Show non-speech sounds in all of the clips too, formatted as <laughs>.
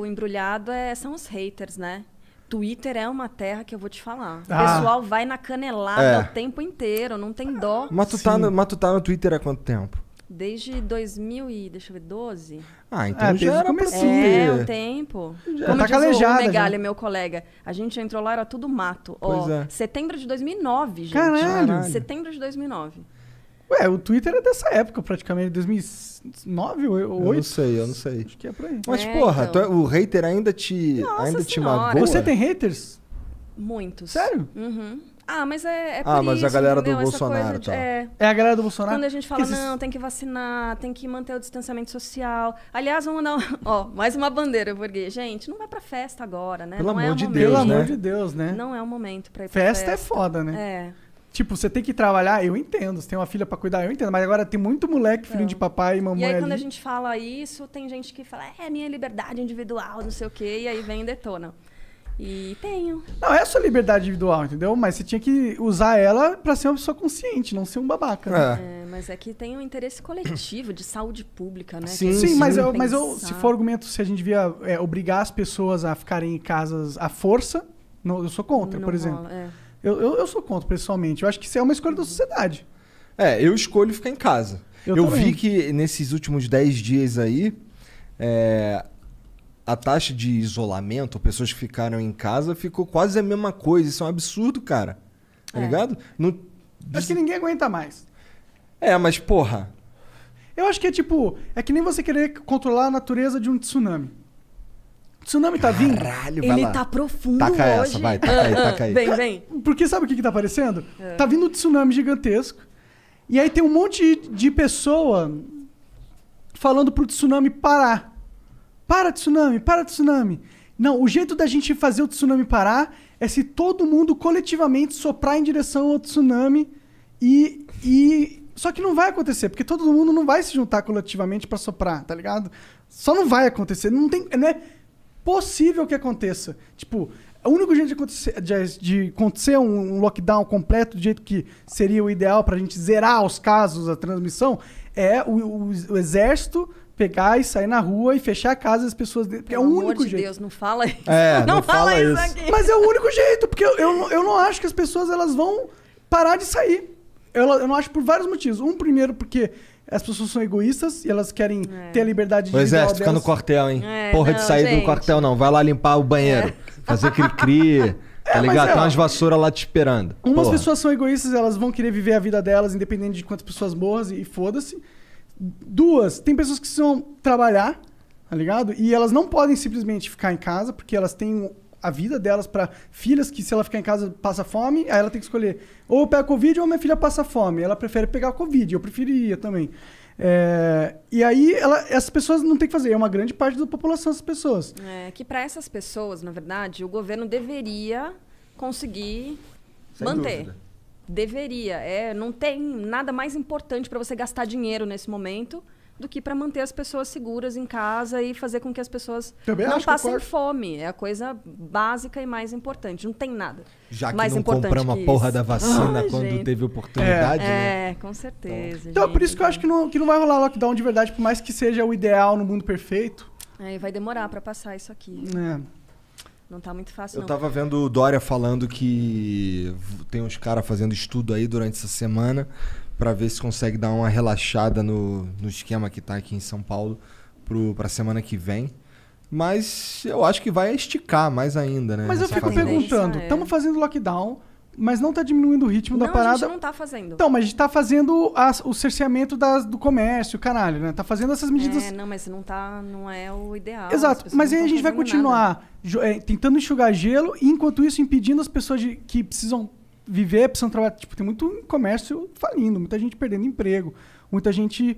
o embrulhado é, são os haters, né? Twitter é uma terra que eu vou te falar. Ah. O pessoal vai na canelada é. o tempo inteiro, não tem dó. Mas tu, tá no, mas tu tá no Twitter há quanto tempo? Desde 2000 e, deixa eu ver, 12? Ah, então é, já era comecei. É, um é tempo. Já Como tá diz o Megalha, meu colega, a gente entrou lá, era tudo mato. Pois Ó, é. Setembro de 2009, gente. Caralho. Setembro de 2009. Ué, o Twitter é dessa época, praticamente, 2009 ou 2008? Eu não sei, eu não sei. Acho que é por aí. Mas, é, porra, então. tu, é, o hater ainda te, Nossa ainda te magoa? Você tem haters? Muitos. Sério? Uhum. Ah, mas é, é Ah, mas isso, a galera do Bolsonaro, tá. É... é... a galera do Bolsonaro? Quando a gente fala, não, tem que vacinar, tem que manter o distanciamento social. Aliás, vamos dar... Um... <laughs> Ó, mais uma bandeira, porque, gente, não vai pra festa agora, né? Pelo não é amor é de momento, Deus, né? Pelo amor de Deus, né? Não é o momento pra ir pra festa. É festa é foda, né? É. Tipo, você tem que trabalhar, eu entendo. Você tem uma filha para cuidar, eu entendo. Mas agora tem muito moleque, filho é. de papai e mamãe. E aí, ali. quando a gente fala isso, tem gente que fala, é minha liberdade individual, não sei o quê, e aí vem e detona. E tenho. Não, é a sua liberdade individual, entendeu? Mas você tinha que usar ela para ser uma pessoa consciente, não ser um babaca. Né? É. é. mas é que tem um interesse coletivo de saúde pública, né? Sim, sim, mas, eu, mas eu, se for argumento, se a gente via é, obrigar as pessoas a ficarem em casas à força, não, eu sou contra, não por exemplo. é. Eu, eu, eu sou contra, pessoalmente. Eu acho que isso é uma escolha da sociedade. É, eu escolho ficar em casa. Eu, eu vi que nesses últimos 10 dias aí, é, a taxa de isolamento, pessoas que ficaram em casa, ficou quase a mesma coisa. Isso é um absurdo, cara. Tá é. ligado? No... Acho que ninguém aguenta mais. É, mas porra. Eu acho que é tipo. É que nem você querer controlar a natureza de um tsunami. Tsunami tá vindo? Caralho, vai Ele lá. tá profundo taca hoje. Essa, vai, taca aí, taca aí. <laughs> Vem, vem. Porque sabe o que, que tá aparecendo? É. Tá vindo um tsunami gigantesco. E aí tem um monte de pessoa falando pro tsunami parar. Para, tsunami, para, tsunami. Não, o jeito da gente fazer o tsunami parar é se todo mundo coletivamente soprar em direção ao tsunami e, e só que não vai acontecer, porque todo mundo não vai se juntar coletivamente para soprar, tá ligado? Só não vai acontecer. Não tem. Não é, possível que aconteça. Tipo, o único jeito de acontecer, de, de acontecer um, um lockdown completo do jeito que seria o ideal para a gente zerar os casos, a transmissão, é o, o, o, exército pegar e sair na rua e fechar a casa das pessoas dentro. Porque Pelo é o único de jeito. Deus, não fala é, isso. É, não, <laughs> não, fala, fala isso aqui. Mas é o único jeito, porque eu, eu, eu não acho que as pessoas elas vão parar de sair. Eu, eu não acho por vários motivos. Um, primeiro, porque as pessoas são egoístas e elas querem é. ter a liberdade de. O exército fica no quartel, hein? É, Porra não, de sair gente. do quartel, não. Vai lá limpar o banheiro. É. Fazer cri-cri. <laughs> Tá é, ligado? Tem é, umas vassouras lá te esperando. Umas Porra. pessoas são egoístas, elas vão querer viver a vida delas, independente de quantas pessoas morram e foda-se. Duas, tem pessoas que precisam trabalhar, tá ligado? E elas não podem simplesmente ficar em casa, porque elas têm a vida delas para filhas que, se ela ficar em casa, passa fome, aí ela tem que escolher ou eu pego Covid ou minha filha passa fome. Ela prefere pegar Covid, eu preferiria também. É, e aí, ela, essas pessoas não tem que fazer, é uma grande parte da população, essas pessoas. É, que para essas pessoas, na verdade, o governo deveria conseguir Sem manter. Dúvida. Deveria. É, não tem nada mais importante para você gastar dinheiro nesse momento do que para manter as pessoas seguras em casa e fazer com que as pessoas Também não passem fome. É a coisa básica e mais importante. Não tem nada. Já que mais não compramos a porra da vacina quando gente. teve oportunidade, é. né? É, com certeza. Então, é gente, por isso que eu acho que não, que não vai rolar lockdown de verdade, por mais que seja o ideal no mundo perfeito. Aí é, vai demorar para passar isso aqui. É. Não tá muito fácil, Eu não. tava vendo o Dória falando que tem uns caras fazendo estudo aí durante essa semana para ver se consegue dar uma relaxada no, no esquema que tá aqui em São Paulo para a semana que vem. Mas eu acho que vai esticar mais ainda, né? Mas eu fico perguntando, estamos é. fazendo lockdown, mas não está diminuindo o ritmo não, da parada. A gente não está fazendo. Então, mas a gente está fazendo as, o cerceamento das, do comércio, caralho, né? Tá fazendo essas medidas. É, não, mas não tá, não é o ideal. Exato. Mas aí a gente vai continuar é, tentando enxugar gelo e, enquanto isso, impedindo as pessoas de, que precisam viver, precisam trabalhar. Tipo, tem muito comércio falindo, muita gente perdendo emprego, muita gente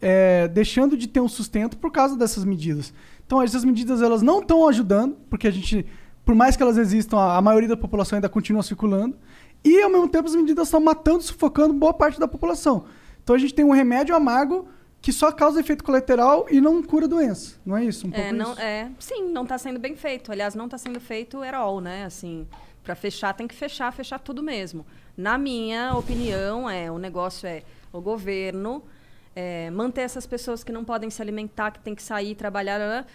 é, deixando de ter um sustento por causa dessas medidas. Então, essas medidas elas não estão ajudando, porque a gente por mais que elas existam, a maioria da população ainda continua circulando. E, ao mesmo tempo, as medidas estão matando, sufocando boa parte da população. Então, a gente tem um remédio amargo que só causa efeito colateral e não cura doença. Não é isso? Um é, pouco é, não, isso? É, sim, não está sendo bem feito. Aliás, não está sendo feito at all, né? Assim, para fechar, tem que fechar, fechar tudo mesmo. Na minha opinião, é o negócio é o governo é, manter essas pessoas que não podem se alimentar, que tem que sair trabalhar,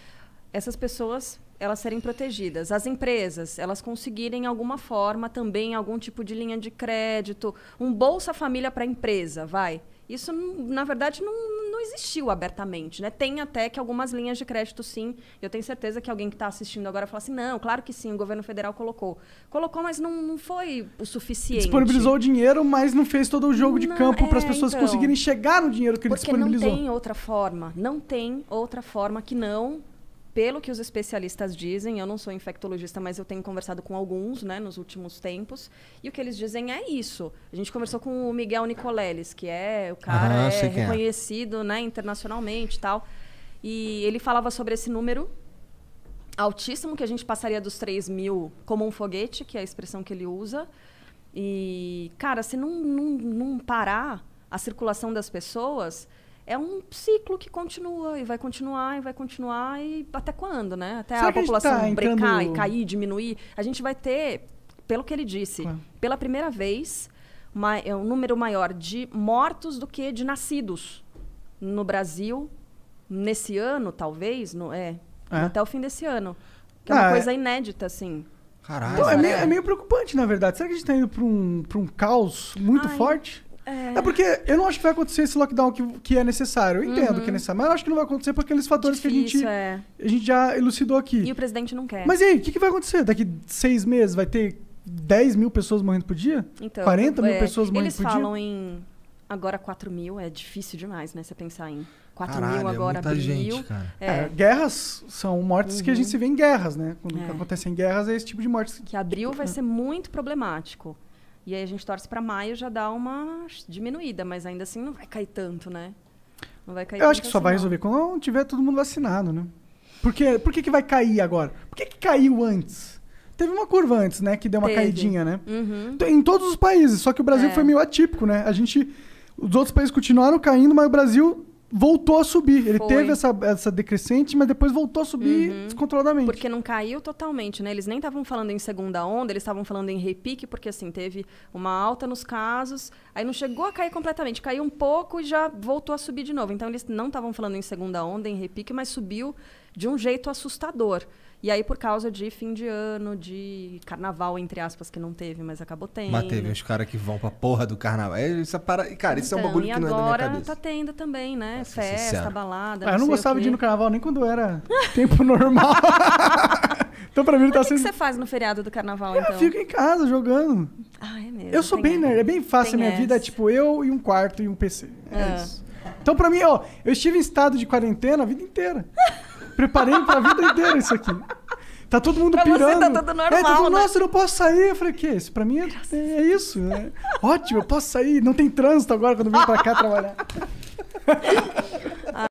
essas pessoas elas serem protegidas. As empresas, elas conseguirem alguma forma também, algum tipo de linha de crédito, um Bolsa Família para a empresa, vai. Isso, na verdade, não, não existiu abertamente, né? Tem até que algumas linhas de crédito, sim. Eu tenho certeza que alguém que está assistindo agora fala assim, não, claro que sim, o governo federal colocou. Colocou, mas não, não foi o suficiente. Disponibilizou o dinheiro, mas não fez todo o jogo de campo é, para as pessoas então, conseguirem chegar no dinheiro que ele porque disponibilizou. não tem outra forma. Não tem outra forma que não pelo que os especialistas dizem, eu não sou infectologista, mas eu tenho conversado com alguns, né, nos últimos tempos, e o que eles dizem é isso. A gente conversou com o Miguel Nicoleles, que é o cara ah, é, é. reconhecido, é. né, internacionalmente, tal. E ele falava sobre esse número altíssimo que a gente passaria dos 3 mil como um foguete, que é a expressão que ele usa. E, cara, se não, não, não parar a circulação das pessoas, é um ciclo que continua e vai continuar e vai continuar e até quando, né? Até Será a população tá a entrando... e cair, diminuir. A gente vai ter, pelo que ele disse, pela primeira vez, uma, é um número maior de mortos do que de nascidos no Brasil nesse ano, talvez, no, é, é. até o fim desse ano. Que é uma ah, é. coisa inédita, assim. Caralho. Então, é, meio, é. é meio preocupante, na verdade. Será que a gente está indo para um, um caos muito Ai, forte? É... é... porque é. eu não acho que vai acontecer esse lockdown que, que é necessário. Eu entendo uhum. que é necessário, mas eu acho que não vai acontecer por aqueles fatores Difícil, que a gente, é. a gente já elucidou aqui. E o presidente não quer. Mas e aí, o que, que, vai acontecer? Daqui seis meses vai ter 10 mil pessoas morrendo por dia? Então, 40 mil é, pessoas morrendo por dia? Eles falam em. Agora 4 mil é difícil demais, né? Você pensar em 4 Caralho, mil é agora é muita abril. Gente, cara. É. É, guerras são mortes uhum. que a gente uhum. se vê em guerras, né? Quando é. acontecem guerras, é esse tipo de mortes. Que abril vai ser muito problemático. E aí a gente torce para maio já dá uma diminuída, mas ainda assim não vai cair tanto, né? Não vai cair Eu acho que só assim, vai resolver quando tiver todo mundo vacinado, né? Por que, por que, que vai cair agora? Por que, que caiu antes? Teve uma curva antes, né? Que deu uma Teve. caidinha, né? Uhum. Em todos os países, só que o Brasil é. foi meio atípico, né? A gente. Os outros países continuaram caindo, mas o Brasil voltou a subir. Ele Foi. teve essa, essa decrescente, mas depois voltou a subir uhum. descontroladamente. Porque não caiu totalmente, né? Eles nem estavam falando em segunda onda, eles estavam falando em repique, porque assim, teve uma alta nos casos, aí não chegou a cair completamente, caiu um pouco e já voltou a subir de novo. Então eles não estavam falando em segunda onda, em repique, mas subiu de um jeito assustador. E aí, por causa de fim de ano, de carnaval, entre aspas, que não teve, mas acabou tendo. Mas teve os caras que vão pra porra do carnaval. É, isso é para... Cara, isso então, é um então, bagulho que não é da minha cabeça. agora tá tendo também, né? Nossa, Festa, sincero. balada, ah, Eu não gostava de ir no carnaval nem quando era <laughs> tempo normal. <laughs> Então, pra mim, tá sendo. O que você faz no feriado do carnaval, eu então? Eu fico em casa jogando. Ah, é mesmo. Eu sou bem nerd, é bem fácil a minha vida. É tipo eu e um quarto e um PC. É, é isso. Então, pra mim, ó, eu estive em estado de quarentena a vida inteira. <laughs> Preparei pra vida inteira isso aqui. Tá todo mundo pra pirando. Você tá tudo normal, é, todo, né? Nossa, eu não posso sair. Eu falei, o quê? Isso pra mim é, é isso. Né? Ótimo, eu posso sair. Não tem trânsito agora quando eu vim pra cá trabalhar. <laughs>